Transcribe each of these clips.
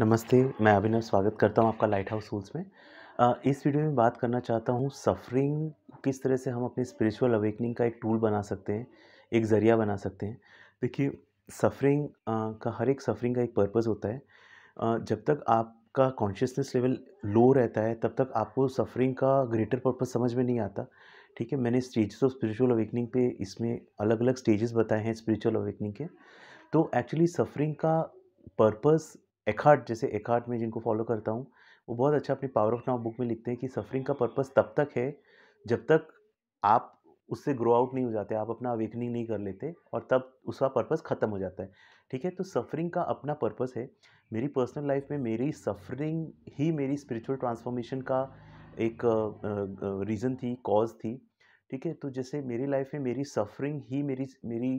नमस्ते मैं अभिनव स्वागत करता हूं आपका लाइट हाउस रूल्स में इस वीडियो में बात करना चाहता हूं सफरिंग किस तरह से हम अपने स्पिरिचुअल अवेकनिंग का एक टूल बना सकते हैं एक ज़रिया बना सकते हैं देखिए सफरिंग का हर एक सफरिंग का एक पर्पज़ होता है जब तक आपका कॉन्शियसनेस लेवल लो रहता है तब तक आपको सफरिंग का ग्रेटर पर्पज़ समझ में नहीं आता ठीक है मैंने स्टेजेस ऑफ स्पिरिचुअल अवेकनिंग पे इसमें अलग अलग स्टेजेस बताए हैं स्पिरिचुअल अवेकनिंग के तो एक्चुअली सफरिंग का पर्पज़ एकार्ट जैसे एकार्ट में जिनको फॉलो करता हूँ वो बहुत अच्छा अपनी पावर ऑफ नाउ बुक में लिखते हैं कि सफरिंग का पर्पज़ तब तक है जब तक आप उससे ग्रो आउट नहीं हो जाते आप अपना अवेकनिंग नहीं कर लेते और तब उसका पर्पज़ ख़त्म हो जाता है ठीक है तो सफरिंग का अपना पर्पज़ है मेरी पर्सनल लाइफ में मेरी सफरिंग ही मेरी स्पिरिचुअल ट्रांसफॉर्मेशन का एक रीज़न थी कॉज थी ठीक है तो जैसे मेरी लाइफ में मेरी सफरिंग ही मेरी मेरी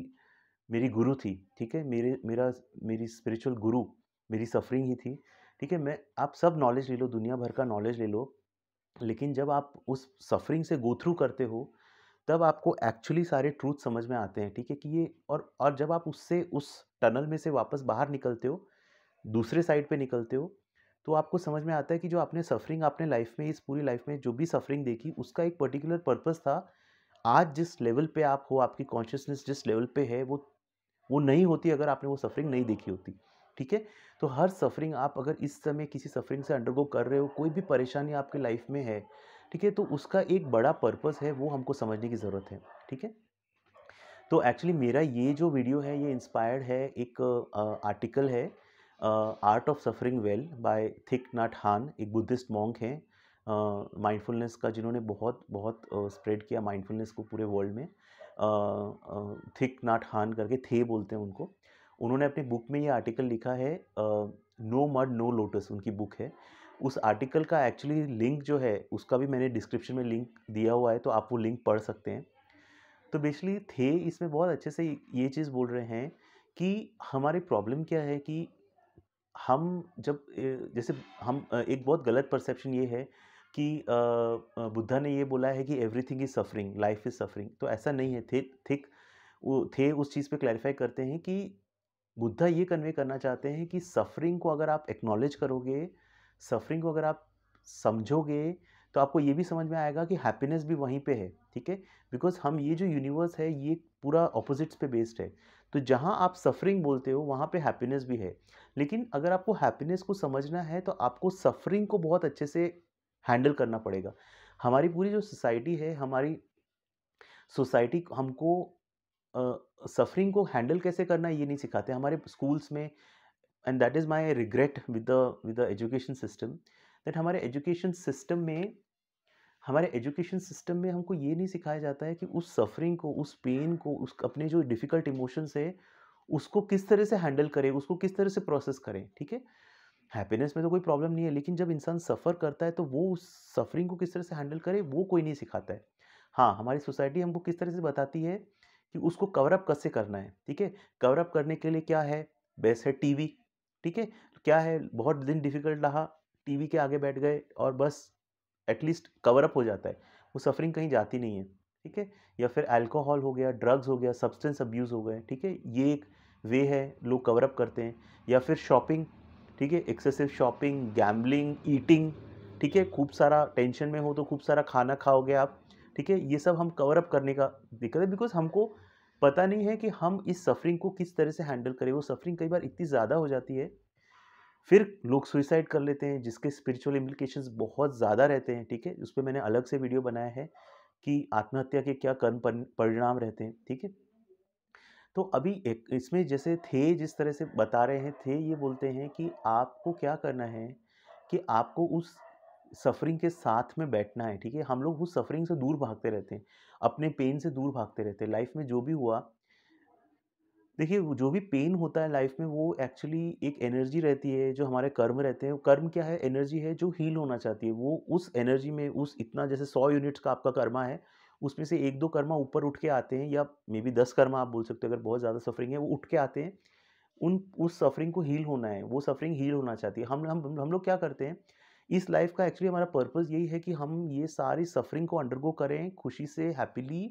मेरी गुरु थी ठीक है मेरे मेरा मेरी स्पिरिचुअल गुरु मेरी सफरिंग ही थी ठीक है मैं आप सब नॉलेज ले लो दुनिया भर का नॉलेज ले लो लेकिन जब आप उस सफरिंग से गो थ्रू करते हो तब आपको एक्चुअली सारे ट्रूथ समझ में आते हैं ठीक है कि ये और और जब आप उससे उस टनल में से वापस बाहर निकलते हो दूसरे साइड पे निकलते हो तो आपको समझ में आता है कि जो आपने सफरिंग आपने लाइफ में इस पूरी लाइफ में जो भी सफरिंग देखी उसका एक पर्टिकुलर पर्पज़ था आज जिस लेवल पे आप हो आपकी कॉन्शियसनेस जिस लेवल पे है वो वो नहीं होती अगर आपने वो सफरिंग नहीं देखी होती ठीक है तो हर सफरिंग आप अगर इस समय किसी सफरिंग से अंडरगो कर रहे हो कोई भी परेशानी आपके लाइफ में है ठीक है तो उसका एक बड़ा पर्पस है वो हमको समझने की ज़रूरत है ठीक है तो एक्चुअली मेरा ये जो वीडियो है ये इंस्पायर्ड है एक आर्टिकल है art of suffering well by Thich Nhat Hanh एक बुद्धिस्ट मॉन्ग हैं माइंडफुलनेस का जिन्होंने बहुत बहुत स्प्रेड किया माइंडफुलनेस को पूरे वर्ल्ड में थिक नाट हान करके थे बोलते हैं उनको उन्होंने अपनी बुक में ये आर्टिकल लिखा है नो मड नो लोटस उनकी बुक है उस आर्टिकल का एक्चुअली लिंक जो है उसका भी मैंने डिस्क्रिप्शन में लिंक दिया हुआ है तो आप वो लिंक पढ़ सकते हैं तो बेसिकली थे इसमें बहुत अच्छे से ये चीज़ बोल रहे हैं कि हमारी प्रॉब्लम क्या है कि हम जब जैसे हम एक बहुत गलत परसेप्शन ये है कि बुद्धा ने ये बोला है कि everything is suffering life is suffering तो ऐसा नहीं है थे थिक वो थे उस चीज़ पे क्लैरिफाई करते हैं कि बुद्धा ये कन्वे करना चाहते हैं कि सफरिंग को अगर आप एक्नॉलेज करोगे सफरिंग को अगर आप समझोगे तो आपको ये भी समझ में आएगा कि हैप्पीनेस भी वहीं पे है ठीक है बिकॉज हम ये जो यूनिवर्स है ये पूरा ऑपोजिट्स पे बेस्ड है तो जहाँ आप सफरिंग बोलते हो वहाँ पे हैप्पीनेस भी है लेकिन अगर आपको हैप्पीनेस को समझना है तो आपको सफरिंग को बहुत अच्छे से हैंडल करना पड़ेगा हमारी पूरी जो सोसाइटी है हमारी सोसाइटी हमको सफरिंग को हैंडल कैसे करना है ये नहीं सिखाते हमारे स्कूल्स में and that is my regret with the with the education system that हमारे एजुकेशन सिस्टम में हमारे एजुकेशन सिस्टम में हमको ये नहीं सिखाया जाता है कि उस सफरिंग को उस पेन को उस अपने जो डिफ़िकल्ट इमोशंस है उसको किस तरह से हैंडल करें उसको किस तरह से प्रोसेस करें ठीक है हैप्पीनेस में तो कोई प्रॉब्लम नहीं है लेकिन जब इंसान सफ़र करता है तो वो उस सफरिंग को किस तरह से हैंडल करे वो कोई नहीं सिखाता है हाँ हमारी सोसाइटी हमको किस तरह से बताती है कि उसको कवरअप कैसे करना है ठीक है कवरअप करने के लिए क्या है बेस है वी ठीक है क्या है बहुत दिन डिफिकल्ट रहा वी के आगे बैठ गए और बस एटलीस्ट कवरअप हो जाता है वो सफरिंग कहीं जाती नहीं है ठीक है या फिर अल्कोहल हो गया ड्रग्स हो गया सब्सटेंस अब्यूज़ हो गए ठीक है ये एक वे है लोग कवरअप करते हैं या फिर शॉपिंग ठीक है एक्सेसिव शॉपिंग गैम्बलिंग ईटिंग ठीक है खूब सारा टेंशन में हो तो खूब सारा खाना खाओगे आप ठीक है ये सब हम कवर अप करने का दिक्कत है बिकॉज हमको पता नहीं है कि हम इस सफरिंग को किस तरह से हैंडल करें वो सफरिंग कई बार इतनी ज़्यादा हो जाती है फिर लोग सुइसाइड कर लेते हैं जिसके स्पिरिचुअल इम्प्लीकेशन बहुत ज़्यादा रहते हैं ठीक है उस पर मैंने अलग से वीडियो बनाया है कि आत्महत्या के क्या कर्म परिणाम रहते हैं ठीक है तो अभी एक इसमें जैसे थे जिस तरह से बता रहे हैं थे ये बोलते हैं कि आपको क्या करना है कि आपको उस सफरिंग के साथ में बैठना है ठीक है हम लोग उस सफरिंग से दूर भागते रहते हैं अपने पेन से दूर भागते रहते हैं लाइफ में जो भी हुआ देखिए जो भी पेन होता है लाइफ में वो एक्चुअली एक एनर्जी रहती है जो हमारे कर्म रहते हैं कर्म क्या है एनर्जी है जो हील होना चाहती है वो उस एनर्जी में उस इतना जैसे सौ यूनिट्स का आपका कर्मा है उसमें से एक दो कर्मा ऊपर उठ के आते हैं या मे बी दस कर्मा आप बोल सकते हो अगर बहुत ज़्यादा सफरिंग है वो उठ के आते हैं उन उस सफरिंग को हील होना है वो सफरिंग हील होना चाहती है हम हम हम लोग क्या करते हैं इस लाइफ का एक्चुअली हमारा पर्पज़ यही है कि हम ये सारी सफरिंग को अंडरगो करें खुशी से हैप्पीली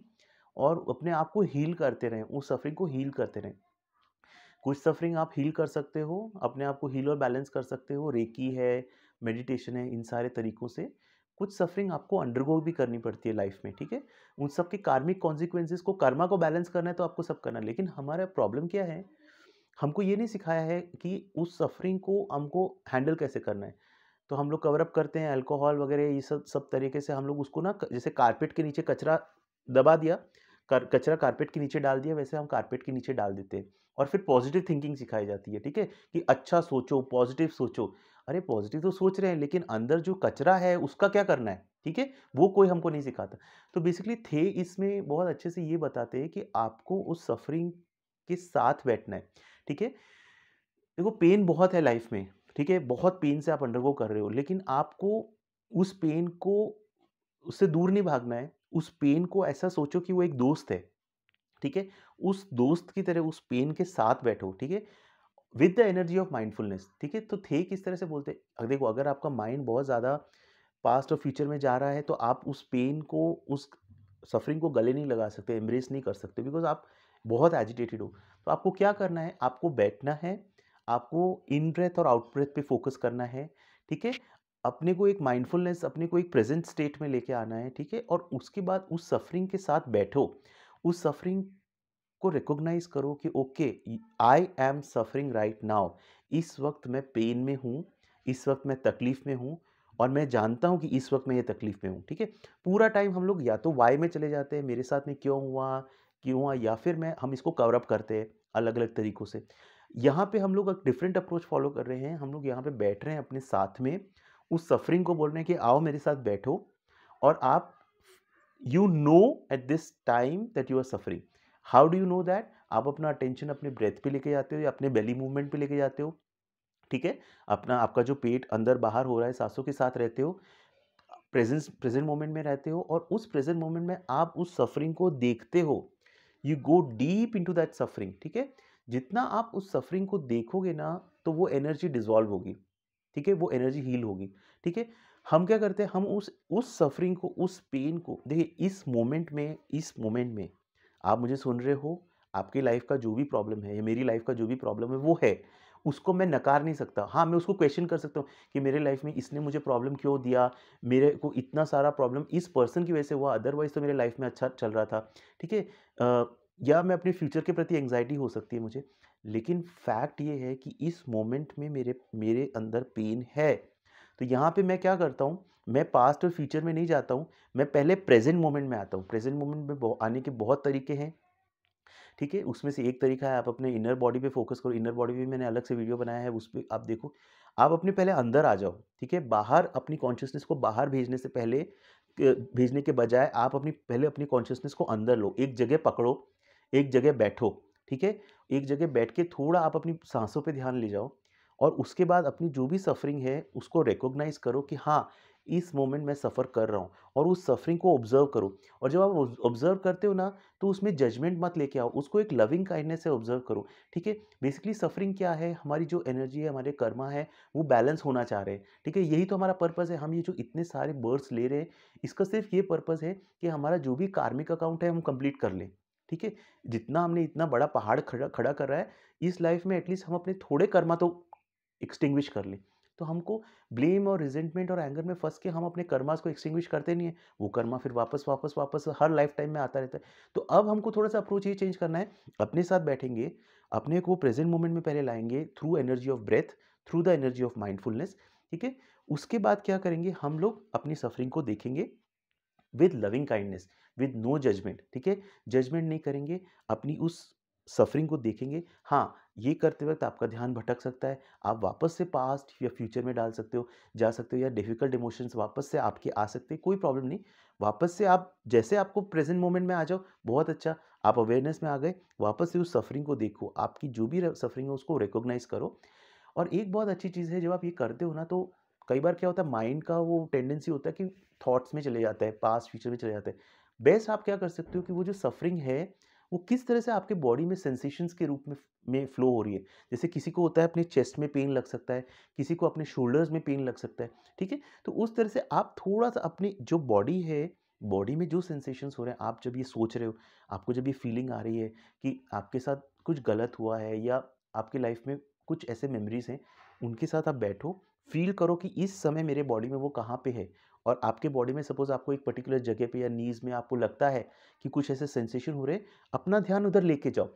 और अपने आप को हील करते रहें उस सफरिंग को हील करते रहें कुछ सफरिंग आप हील कर सकते हो अपने आप को हील और बैलेंस कर सकते हो रेकी है मेडिटेशन है इन सारे तरीक़ों से कुछ सफरिंग आपको अंडरगो भी करनी पड़ती है लाइफ में ठीक है उन सब के कार्मिक कॉन्सिक्वेंसेज को कर्मा को बैलेंस करना है तो आपको सब करना है लेकिन हमारा प्रॉब्लम क्या है हमको ये नहीं सिखाया है कि उस सफरिंग को हमको हैंडल कैसे करना है तो हम लोग कवरअप करते हैं अल्कोहल वगैरह ये सब सब तरीके से हम लोग उसको ना जैसे कारपेट के नीचे कचरा दबा दिया कर, कचरा कारपेट के नीचे डाल दिया वैसे हम कारपेट के नीचे डाल देते हैं और फिर पॉजिटिव थिंकिंग सिखाई जाती है ठीक है कि अच्छा सोचो पॉजिटिव सोचो अरे पॉजिटिव तो सोच रहे हैं लेकिन अंदर जो कचरा है उसका क्या करना है ठीक है वो कोई हमको नहीं सिखाता तो बेसिकली थे इसमें बहुत अच्छे से ये बताते हैं कि आपको उस सफरिंग के साथ बैठना है ठीक है देखो पेन बहुत है लाइफ में ठीक है बहुत पेन से आप अंडरगो कर रहे हो लेकिन आपको उस पेन को उससे दूर नहीं भागना है उस पेन को ऐसा सोचो कि वो एक दोस्त है ठीक है उस दोस्त की तरह उस पेन के साथ बैठो ठीक है with the energy of mindfulness ठीक है तो थे किस तरह से बोलते हैं देखो अगर आपका माइंड बहुत ज़्यादा पास्ट और फ्यूचर में जा रहा है तो आप उस पेन को उस सफरिंग को गले नहीं लगा सकते एम्ब्रेस नहीं कर सकते बिकॉज आप बहुत एजिटेटेड हो तो आपको क्या करना है आपको बैठना है आपको इन ब्रेथ और आउट ब्रेथ पे फोकस करना है ठीक है अपने को एक माइंडफुलनेस अपने को एक प्रेजेंट स्टेट में लेके आना है ठीक है और उसके बाद उस सफरिंग के साथ बैठो उस सफरिंग को रिकॉग्नाइज करो कि okay I am suffering right now इस वक्त मैं पेन में हूँ इस वक्त मैं तकलीफ़ में हूँ और मैं जानता हूँ कि इस वक्त मैं ये तकलीफ़ में हूँ ठीक है पूरा टाइम हम लोग या तो वाई में चले जाते हैं मेरे साथ में क्यों हुआ क्यों हुआ या फिर मैं हम इसको कवरअप करते हैं अलग अलग तरीक़ों से यहाँ पे हम लोग एक डिफरेंट अप्रोच फॉलो कर रहे हैं हम लोग यहाँ पे बैठ रहे हैं अपने साथ में उस सफरिंग को बोल रहे हैं कि आओ मेरे साथ बैठो और आप you know at this time that you are suffering how do you know that आप अपना अटेंशन अपने ब्रेथ पे लेके जाते हो या अपने बेली मूवमेंट पे लेके जाते हो ठीक है अपना आपका जो पेट अंदर बाहर हो रहा है सांसों के साथ रहते हो प्रेजेंस प्रेजेंट मोमेंट में रहते हो और उस प्रेजेंट मोमेंट में आप उस सफरिंग को देखते हो you go deep into that suffering ठीक है जितना आप उस सफरिंग को देखोगे ना तो वो एनर्जी डिजॉल्व होगी ठीक है वो एनर्जी हील होगी ठीक है हम क्या करते हैं हम उस उस सफरिंग को उस पेन को देखिए इस मोमेंट में इस मोमेंट में आप मुझे सुन रहे हो आपकी लाइफ का जो भी प्रॉब्लम है या मेरी लाइफ का जो भी प्रॉब्लम है वो है उसको मैं नकार नहीं सकता हाँ मैं उसको क्वेश्चन कर सकता हूँ कि मेरे लाइफ में इसने मुझे प्रॉब्लम क्यों दिया मेरे को इतना सारा प्रॉब्लम इस पर्सन की वजह से हुआ अदरवाइज़ तो मेरे लाइफ में अच्छा चल रहा था ठीक है या मैं अपने फ्यूचर के प्रति एंग्जाइटी हो सकती है मुझे लेकिन फैक्ट ये है कि इस मोमेंट में मेरे मेरे अंदर पेन है तो यहाँ पे मैं क्या करता हूँ मैं पास्ट और फ्यूचर में नहीं जाता हूँ मैं पहले प्रेजेंट मोमेंट में आता हूँ प्रेजेंट मोमेंट में आने के बहुत तरीके हैं ठीक है उसमें से एक तरीका है आप अपने इनर बॉडी पे फोकस करो इनर बॉडी पे मैंने अलग से वीडियो बनाया है उस पर आप देखो आप अपने पहले अंदर आ जाओ ठीक है बाहर अपनी कॉन्शियसनेस को बाहर भेजने से पहले भेजने के बजाय आप अपनी पहले अपनी कॉन्शियसनेस को अंदर लो एक जगह पकड़ो एक जगह बैठो ठीक है एक जगह बैठ के थोड़ा आप अपनी सांसों पे ध्यान ले जाओ और उसके बाद अपनी जो भी सफरिंग है उसको रिकोगनाइज़ करो कि हाँ इस मोमेंट मैं सफ़र कर रहा हूँ और उस सफरिंग को ऑब्जर्व करो और जब आप ऑब्जर्व करते हो ना तो उसमें जजमेंट मत लेके आओ उसको एक लविंग काइंडनेस से ऑब्जर्व करो ठीक है बेसिकली सफरिंग क्या है हमारी जो एनर्जी है हमारे कर्मा है वो बैलेंस होना चाह रहे हैं ठीक है यही तो हमारा पर्पज़ है हम ये जो इतने सारे बर्ड्स ले रहे हैं इसका सिर्फ ये पर्पज़ है कि हमारा जो भी कार्मिक अकाउंट है हम कम्प्लीट कर लें ठीक है जितना हमने इतना बड़ा पहाड़ खड़ा खड़ा कर रहा है इस लाइफ में एटलीस्ट हम अपने थोड़े कर्मा तो एक्सटिंग्विश कर लें तो हमको ब्लेम और रिजेंटमेंट और एंगर में फंस के हम अपने कर्मास को एक्सटिंग्विश करते नहीं है वो कर्मा फिर वापस वापस वापस हर लाइफ टाइम में आता रहता है तो अब हमको थोड़ा सा अप्रोच ये चेंज करना है अपने साथ बैठेंगे अपने को प्रेजेंट मोमेंट में पहले लाएंगे through energy of breath through the energy of mindfulness ठीक है उसके बाद क्या करेंगे हम लोग अपनी सफरिंग को देखेंगे with loving kindness with no judgement ठीक है जजमेंट नहीं करेंगे अपनी उस सफरिंग को देखेंगे हाँ ये करते वक्त आपका ध्यान भटक सकता है आप वापस से पास्ट या फ्यूचर में डाल सकते हो जा सकते हो या डिफिकल्ट इमोशंस वापस से आपके आ सकते हैं कोई प्रॉब्लम नहीं वापस से आप जैसे आपको प्रेजेंट मोमेंट में आ जाओ बहुत अच्छा आप अवेयरनेस में आ गए वापस से उस सफरिंग को देखो आपकी जो भी सफरिंग है उसको रिकोगनाइज़ करो और एक बहुत अच्छी चीज़ है जब आप ये करते हो ना तो कई बार क्या होता है माइंड का वो टेंडेंसी होता है कि थॉट्स में चले जाता है पास्ट फ्यूचर में चले जाता है बेस्ट आप क्या कर सकते हो कि वो जो सफरिंग है वो किस तरह से आपके बॉडी में सेंसेशंस के रूप में में फ्लो हो रही है जैसे किसी को होता है अपने चेस्ट में पेन लग सकता है किसी को अपने शोल्डर्स में पेन लग सकता है ठीक है तो उस तरह से आप थोड़ा सा अपनी जो बॉडी है बॉडी में जो सेंसेशंस हो रहे हैं आप जब ये सोच रहे हो आपको जब ये फीलिंग आ रही है कि आपके साथ कुछ गलत हुआ है या आपके लाइफ में कुछ ऐसे मेमरीज हैं उनके साथ आप बैठो फील करो कि इस समय मेरे बॉडी में वो कहाँ पे है और आपके बॉडी में सपोज आपको एक पर्टिकुलर जगह पे या नीज़ में आपको लगता है कि कुछ ऐसे सेंसेशन हो रहे अपना ध्यान उधर लेके जाओ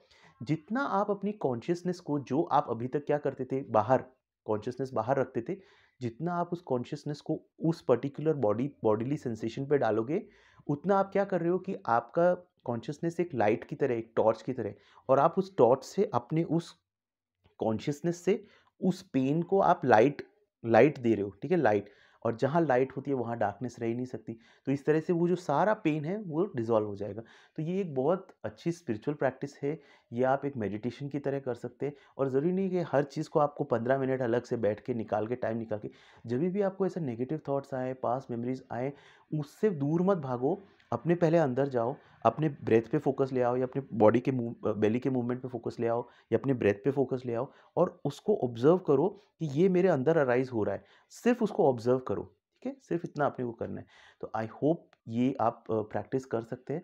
जितना आप अपनी कॉन्शियसनेस को जो आप अभी तक क्या करते थे बाहर कॉन्शियसनेस बाहर रखते थे जितना आप उस कॉन्शियसनेस को उस पर्टिकुलर बॉडी बॉडीली सेंसेशन पे डालोगे उतना आप क्या कर रहे हो कि आपका कॉन्शियसनेस एक लाइट की तरह एक टॉर्च की तरह और आप उस टॉर्च से अपने उस कॉन्शियसनेस से उस पेन को आप लाइट लाइट दे रहे हो ठीक है लाइट और जहाँ लाइट होती है वहाँ डार्कनेस रह ही नहीं सकती तो इस तरह से वो जो सारा पेन है वो डिज़ोल्व हो जाएगा तो ये एक बहुत अच्छी स्पिरिचुअल प्रैक्टिस है ये आप एक मेडिटेशन की तरह कर सकते हैं और ज़रूरी नहीं कि हर चीज़ को आपको पंद्रह मिनट अलग से बैठ के निकाल के टाइम निकाल के जब भी आपको ऐसा नेगेटिव थाट्स आए पास मेमरीज़ आए उससे दूर मत भागो अपने पहले अंदर जाओ अपने ब्रेथ पे फोकस ले आओ या अपने बॉडी के मूव बेली के मूवमेंट पे फोकस ले आओ या अपने ब्रेथ पे फोकस ले आओ और उसको ऑब्जर्व करो कि ये मेरे अंदर अराइज हो रहा है सिर्फ उसको ऑब्जर्व करो ठीक है सिर्फ इतना अपने को करना है तो आई होप ये आप प्रैक्टिस कर सकते हैं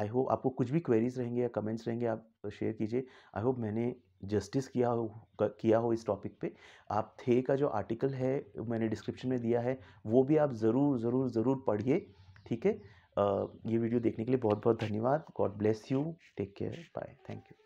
आई होप आपको कुछ भी क्वेरीज रहेंगे या कमेंट्स रहेंगे आप शेयर कीजिए आई होप मैंने जस्टिस किया हो किया हो इस टॉपिक पे आप थे का जो आर्टिकल है मैंने डिस्क्रिप्शन में दिया है वो भी आप ज़रूर ज़रूर ज़रूर पढ़िए ठीक है ये वीडियो देखने के लिए बहुत बहुत धन्यवाद God bless you take care bye thank you